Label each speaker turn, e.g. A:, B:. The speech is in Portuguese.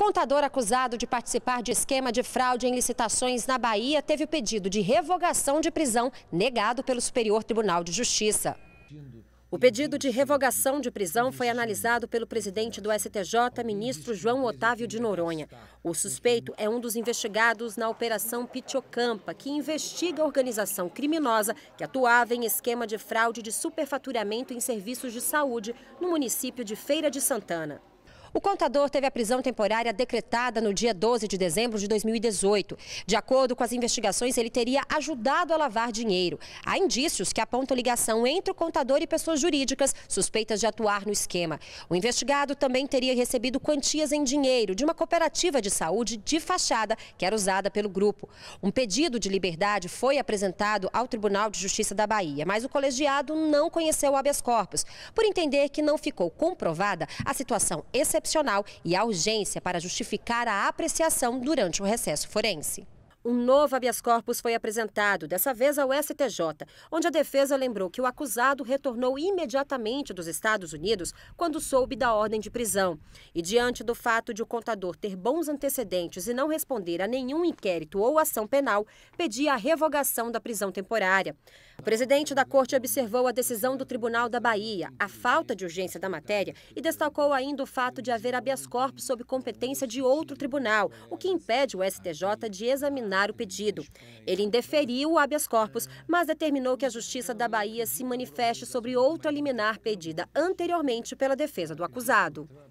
A: Contador acusado de participar de esquema de fraude em licitações na Bahia teve o pedido de revogação de prisão negado pelo Superior Tribunal de Justiça. O pedido de revogação de prisão foi analisado pelo presidente do STJ, ministro João Otávio de Noronha. O suspeito é um dos investigados na Operação Pitiocampa, que investiga a organização criminosa que atuava em esquema de fraude de superfaturamento em serviços de saúde no município de Feira de Santana. O contador teve a prisão temporária decretada no dia 12 de dezembro de 2018. De acordo com as investigações, ele teria ajudado a lavar dinheiro. Há indícios que apontam ligação entre o contador e pessoas jurídicas suspeitas de atuar no esquema. O investigado também teria recebido quantias em dinheiro de uma cooperativa de saúde de fachada que era usada pelo grupo. Um pedido de liberdade foi apresentado ao Tribunal de Justiça da Bahia, mas o colegiado não conheceu o habeas corpus, por entender que não ficou comprovada a situação excepcional excepcional e a urgência para justificar a apreciação durante o recesso forense. Um novo habeas corpus foi apresentado, dessa vez ao STJ, onde a defesa lembrou que o acusado retornou imediatamente dos Estados Unidos quando soube da ordem de prisão. E diante do fato de o contador ter bons antecedentes e não responder a nenhum inquérito ou ação penal, pedia a revogação da prisão temporária. O presidente da corte observou a decisão do Tribunal da Bahia, a falta de urgência da matéria e destacou ainda o fato de haver habeas corpus sob competência de outro tribunal, o que impede o STJ de examinar sancionar o pedido. Ele indeferiu o habeas corpus, mas determinou que a Justiça da Bahia se manifeste sobre outra liminar pedida anteriormente pela defesa do acusado.